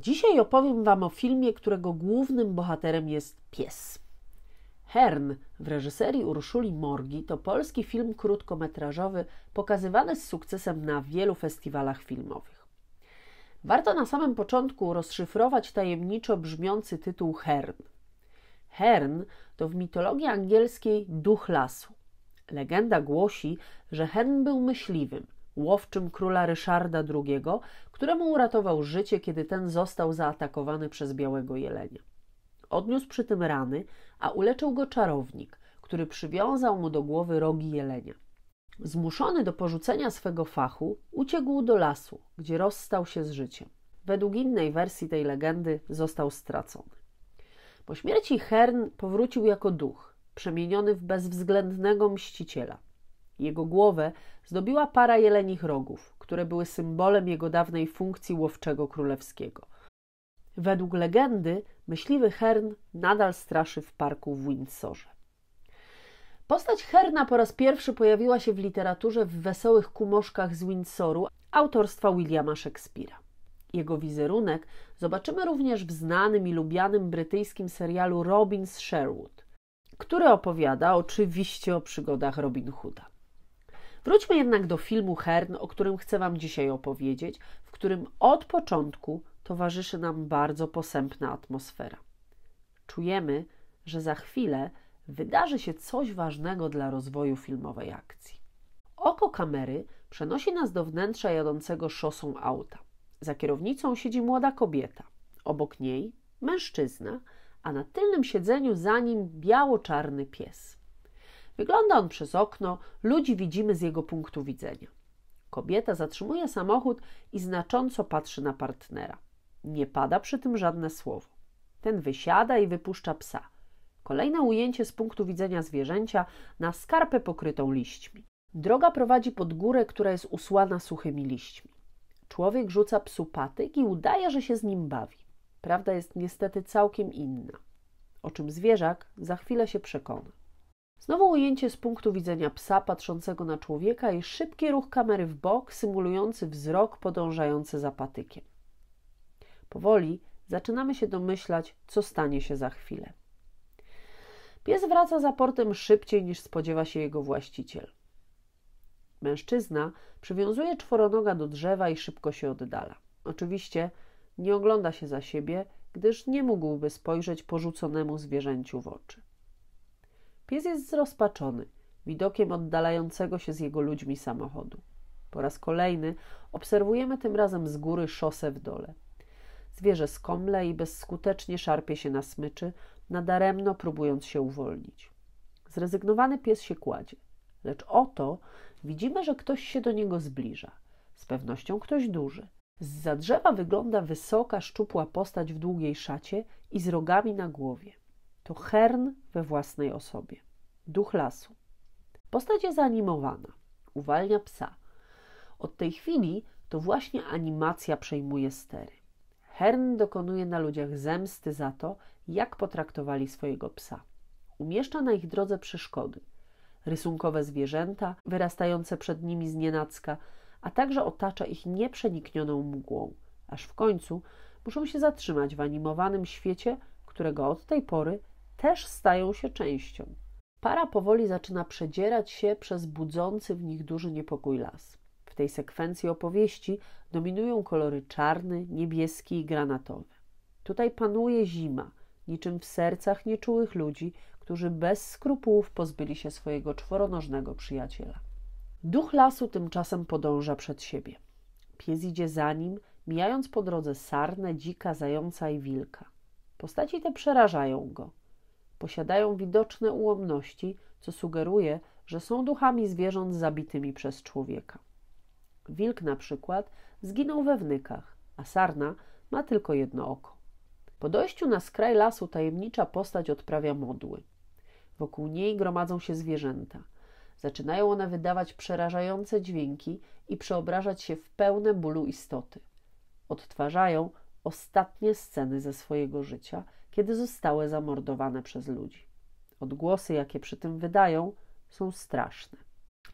Dzisiaj opowiem Wam o filmie, którego głównym bohaterem jest pies. Hern w reżyserii Urszuli Morgi to polski film krótkometrażowy pokazywany z sukcesem na wielu festiwalach filmowych. Warto na samym początku rozszyfrować tajemniczo brzmiący tytuł Hern. Hern to w mitologii angielskiej duch lasu. Legenda głosi, że Hen był myśliwym – łowczym króla Ryszarda II, któremu uratował życie, kiedy ten został zaatakowany przez białego jelenia. Odniósł przy tym rany, a uleczył go czarownik, który przywiązał mu do głowy rogi jelenia. Zmuszony do porzucenia swego fachu, uciekł do lasu, gdzie rozstał się z życiem. Według innej wersji tej legendy został stracony. Po śmierci Hern powrócił jako duch, przemieniony w bezwzględnego mściciela. Jego głowę zdobiła para jelenich rogów, które były symbolem jego dawnej funkcji łowczego królewskiego. Według legendy myśliwy Hern nadal straszy w parku w Windsorze. Postać Herna po raz pierwszy pojawiła się w literaturze w Wesołych Kumoszkach z Windsoru autorstwa Williama Szekspira. Jego wizerunek zobaczymy również w znanym i lubianym brytyjskim serialu Robin Sherwood, który opowiada oczywiście o przygodach Robin Hooda. Wróćmy jednak do filmu Hern, o którym chcę Wam dzisiaj opowiedzieć, w którym od początku towarzyszy nam bardzo posępna atmosfera. Czujemy, że za chwilę wydarzy się coś ważnego dla rozwoju filmowej akcji. Oko kamery przenosi nas do wnętrza jadącego szosą auta. Za kierownicą siedzi młoda kobieta, obok niej mężczyzna, a na tylnym siedzeniu za nim biało-czarny pies. Wygląda on przez okno, ludzi widzimy z jego punktu widzenia. Kobieta zatrzymuje samochód i znacząco patrzy na partnera. Nie pada przy tym żadne słowo. Ten wysiada i wypuszcza psa. Kolejne ujęcie z punktu widzenia zwierzęcia na skarpę pokrytą liśćmi. Droga prowadzi pod górę, która jest usłana suchymi liśćmi. Człowiek rzuca psu patyk i udaje, że się z nim bawi. Prawda jest niestety całkiem inna, o czym zwierzak za chwilę się przekona. Znowu ujęcie z punktu widzenia psa patrzącego na człowieka i szybki ruch kamery w bok, symulujący wzrok podążający za patykiem. Powoli zaczynamy się domyślać, co stanie się za chwilę. Pies wraca za portem szybciej niż spodziewa się jego właściciel. Mężczyzna przywiązuje czworonoga do drzewa i szybko się oddala. Oczywiście nie ogląda się za siebie, gdyż nie mógłby spojrzeć porzuconemu zwierzęciu w oczy. Pies jest zrozpaczony widokiem oddalającego się z jego ludźmi samochodu. Po raz kolejny obserwujemy tym razem z góry szosę w dole. Zwierzę skomle i bezskutecznie szarpie się na smyczy, nadaremno próbując się uwolnić. Zrezygnowany pies się kładzie, lecz oto widzimy, że ktoś się do niego zbliża. Z pewnością ktoś duży. Z za drzewa wygląda wysoka, szczupła postać w długiej szacie i z rogami na głowie. To Hern we własnej osobie, duch lasu. Postać jest animowana, uwalnia psa. Od tej chwili to właśnie animacja przejmuje stery. Hern dokonuje na ludziach zemsty za to, jak potraktowali swojego psa. Umieszcza na ich drodze przeszkody. Rysunkowe zwierzęta, wyrastające przed nimi z nienacka, a także otacza ich nieprzeniknioną mgłą, aż w końcu muszą się zatrzymać w animowanym świecie, którego od tej pory też stają się częścią. Para powoli zaczyna przedzierać się przez budzący w nich duży niepokój las. W tej sekwencji opowieści dominują kolory czarny, niebieski i granatowy. Tutaj panuje zima, niczym w sercach nieczułych ludzi, którzy bez skrupułów pozbyli się swojego czworonożnego przyjaciela. Duch lasu tymczasem podąża przed siebie. Pies idzie za nim, mijając po drodze sarnę, dzika, zająca i wilka. Postaci te przerażają go. Posiadają widoczne ułomności, co sugeruje, że są duchami zwierząt zabitymi przez człowieka. Wilk na przykład zginął we wnykach, a sarna ma tylko jedno oko. Po dojściu na skraj lasu tajemnicza postać odprawia modły. Wokół niej gromadzą się zwierzęta. Zaczynają one wydawać przerażające dźwięki i przeobrażać się w pełne bólu istoty. Odtwarzają ostatnie sceny ze swojego życia – kiedy zostały zamordowane przez ludzi. Odgłosy, jakie przy tym wydają, są straszne.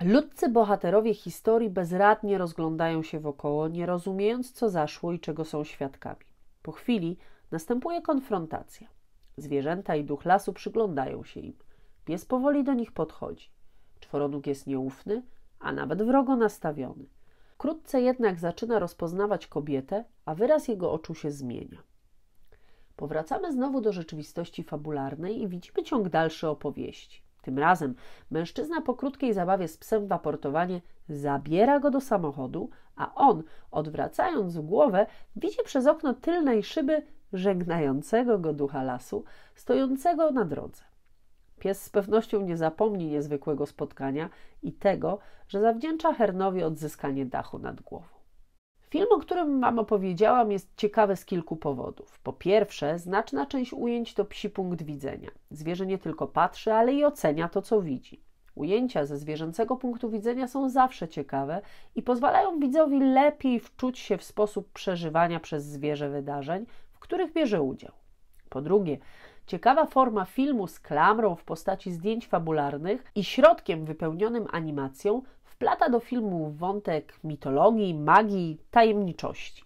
Ludcy bohaterowie historii bezradnie rozglądają się wokoło, nie rozumiejąc, co zaszło i czego są świadkami. Po chwili następuje konfrontacja. Zwierzęta i duch lasu przyglądają się im. Pies powoli do nich podchodzi. Czworonóg jest nieufny, a nawet wrogo nastawiony. Wkrótce jednak zaczyna rozpoznawać kobietę, a wyraz jego oczu się zmienia. Powracamy znowu do rzeczywistości fabularnej i widzimy ciąg dalszy opowieści. Tym razem mężczyzna po krótkiej zabawie z psem w aportowanie zabiera go do samochodu, a on, odwracając głowę, widzi przez okno tylnej szyby żegnającego go ducha lasu, stojącego na drodze. Pies z pewnością nie zapomni niezwykłego spotkania i tego, że zawdzięcza Hernowi odzyskanie dachu nad głową. Film, o którym Wam opowiedziałam, jest ciekawy z kilku powodów. Po pierwsze, znaczna część ujęć to psi punkt widzenia. Zwierzę nie tylko patrzy, ale i ocenia to, co widzi. Ujęcia ze zwierzęcego punktu widzenia są zawsze ciekawe i pozwalają widzowi lepiej wczuć się w sposób przeżywania przez zwierzę wydarzeń, w których bierze udział. Po drugie, ciekawa forma filmu z klamrą w postaci zdjęć fabularnych i środkiem wypełnionym animacją wplata do filmu wątek mitologii, magii, tajemniczości.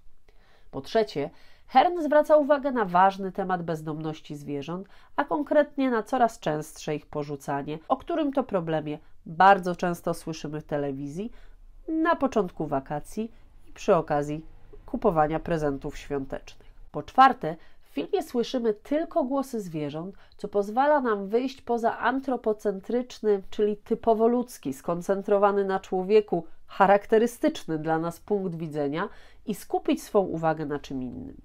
Po trzecie, Hern zwraca uwagę na ważny temat bezdomności zwierząt, a konkretnie na coraz częstsze ich porzucanie, o którym to problemie bardzo często słyszymy w telewizji na początku wakacji i przy okazji kupowania prezentów świątecznych. Po czwarte, filmie słyszymy tylko głosy zwierząt, co pozwala nam wyjść poza antropocentryczny, czyli typowo ludzki, skoncentrowany na człowieku, charakterystyczny dla nas punkt widzenia i skupić swą uwagę na czym innym.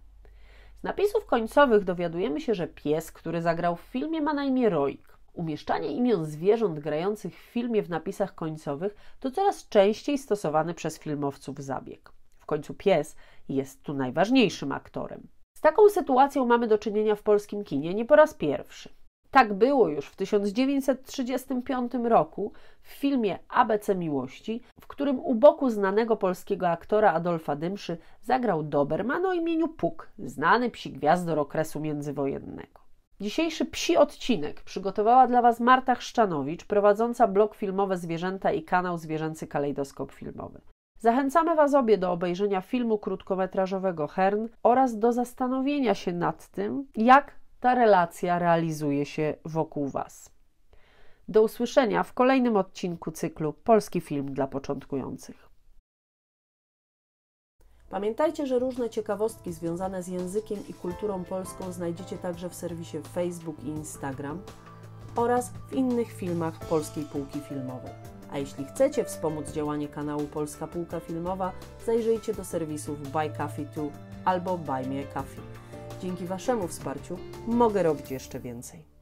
Z napisów końcowych dowiadujemy się, że pies, który zagrał w filmie, ma na imię Roik. Umieszczanie imion zwierząt grających w filmie w napisach końcowych to coraz częściej stosowany przez filmowców zabieg. W końcu pies jest tu najważniejszym aktorem taką sytuacją mamy do czynienia w polskim kinie nie po raz pierwszy. Tak było już w 1935 roku w filmie ABC Miłości, w którym u boku znanego polskiego aktora Adolfa Dymszy zagrał Doberman o imieniu Puk, znany psi gwiazdor okresu międzywojennego. Dzisiejszy psi odcinek przygotowała dla Was Marta Chrzczanowicz, prowadząca blog filmowe Zwierzęta i kanał Zwierzęcy Kalejdoskop Filmowy. Zachęcamy Was obie do obejrzenia filmu krótkometrażowego Hern oraz do zastanowienia się nad tym, jak ta relacja realizuje się wokół Was. Do usłyszenia w kolejnym odcinku cyklu Polski film dla początkujących. Pamiętajcie, że różne ciekawostki związane z językiem i kulturą polską znajdziecie także w serwisie Facebook i Instagram oraz w innych filmach Polskiej Półki Filmowej. A jeśli chcecie wspomóc działanie kanału Polska Półka Filmowa, zajrzyjcie do serwisów Buy Coffee 2 albo Buy Me Coffee. Dzięki Waszemu wsparciu mogę robić jeszcze więcej.